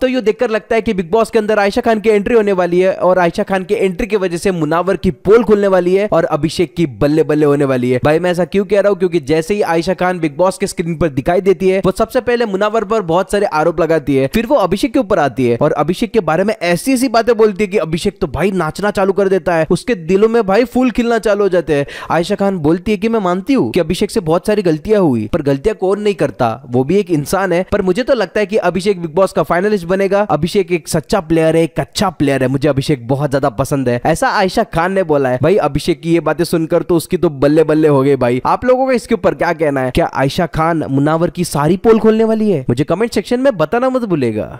तो यू देखकर लगता है कि बिग बॉस के अंदर आयशा खान की एंट्री होने वाली है और आयशा खान की एंट्री की वजह से मुनावर की पोल खुलने वाली है और अभिषेक की बल्ले बल्ले होने वाली है भाई मैं ऐसा क्यों कह रहा हूँ क्योंकि जैसे ही आयशा खान बिग बॉस के स्क्रीन पर दिखाई देती है वो सबसे पहले मुनावर पर बहुत सारे आरोप लगाती है फिर वो अभिषेक के ऊपर आती है और अभिषेक के बारे में ऐसी ऐसी बातें बोलती है कि अभिषेक तो भाई नाचना चालू कर देता है उसके दिलों में भाई फूल खिलना चालू हो जाते हैं आयशा खान बोलती है कि मैं मानती हूँ कि अभिषेक से बहुत सारी गलतियां हुई पर गलतियां कौन नहीं करता वो भी एक इंसान है पर मुझे तो लगता है कि अभिषेक बिग बॉस का फाइनलिस्ट बनेगा अभिषेक एक सच्चा प्लेयर है एक अच्छा प्लेयर है मुझे अभिषेक बहुत ज्यादा पसंद है ऐसा आयशा खान ने बोला है भाई अभिषेक की ये बातें सुनकर तो उसकी तो बल्ले बल्ले हो गई भाई आप लोगों का इसके ऊपर क्या कहना है क्या आयशा खान मुनावर की सारी पोल खोलने वाली है मुझे कमेंट सेक्शन में बताना मत भूलेगा